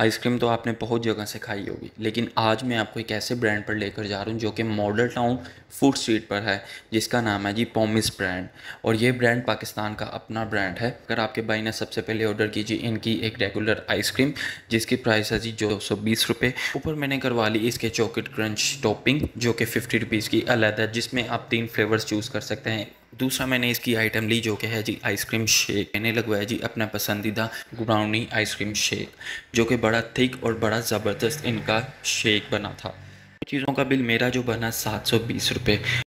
ice cream तो आपने बहुत जगह से खाई होगी लेकिन आज मैं आपको एक ऐसे ब्रांड पर लेकर जा रहा हूँ जो कि मॉडल टाउन फूड स्ट्रीट पर है जिसका नाम है जी पोमिस ब्रांड और ये ब्रांड पाकिस्तान का अपना ब्रांड है अगर आपके भाई ने सबसे पहले ऑर्डर कीजिए इनकी एक रेगुलर आइसक्रीम जिसकी प्राइस है जी दो सौ बीस रुपये ऊपर मैंने करवा ली इसके चॉकलेट क्रंच टॉपिंग जो कि फिफ्टी रुपीज़ की अलग है जिसमें आप तीन फ्लेवर्स चूज़ कर सकते हैं दूसरा मैंने इसकी आइटम ली जो कि है जी आइसक्रीम शेक मैंने लगवाया जी अपना पसंदीदा ब्राउनी आइसक्रीम शेक जो कि बड़ा थिक और बड़ा ज़बरदस्त इनका शेक बना था चीज़ों का बिल मेरा जो बना सात सौ बीस रुपये